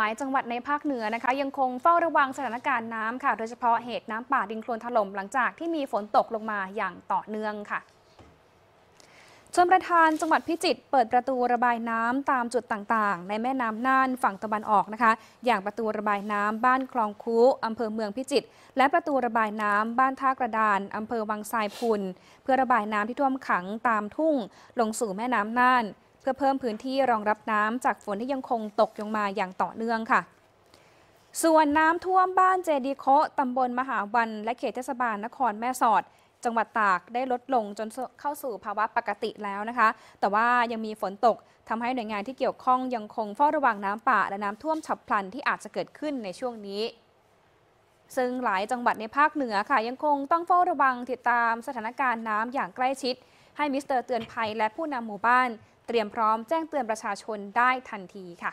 หลายจังหวัดในภาคเหนือนะคะยังคงเฝ้าระวังสถานการณ์น้ำค่ะโดยเฉพาะเหตุน้ำป่าดินโคลนถล่มหลังจากที่มีฝนตกลงมาอย่างต่อเนื่องค่ะชนประธานจังหวัดพิจิตรเปิดประตูระบายน้ำตามจุดต่างๆ ในแม่น้ำน่านฝั่งตะวันออกนะคะ อย่างประตูระบายน้ำ บ้านคลองคูอำเภอเมืองพิจิตรและประตูระบายน้ำ บ้านท่ากระดาน อำเภอวังทรายพุนเพื่อระบายน้ำที่ท่วมขังตามทุ่ง ลงสู่แม่น้ำน่านพื่อเพิ่มพื้นที่รองรับน้ำจากฝนที่ยังคงตกลงมาอย่างต่อเนื่องค่ะ ส่วนน้ำท่วมบ้านเจดีโคตาบลมหาวัน และเขตเทศบาลนครแม่สอด จังหวัดตากได้ลดลงจนเข้าสู่ภาวะปกติแล้วนะคะ แต่ว่ายังมีฝนตกทำให้หน่วยงานที่เกี่ยวข้องยังคงเฝ้าระวังน้ำป่าและน้ำท่วมฉับพลันที่อาจจะเกิดขึ้นในช่วงนี้ ซึ่งหลายจังหวัดในภาคเหนือค่ะ ยังคงต้องเฝ้าระวังติดตามสถานการณ์น้ำอย่างใกล้ชิดให้มิสเตอร์เตือนภัยและผู้นำหมู่บ้าน เตรียมพร้อมแจ้งเตือนประชาชนได้ทันทีค่ะ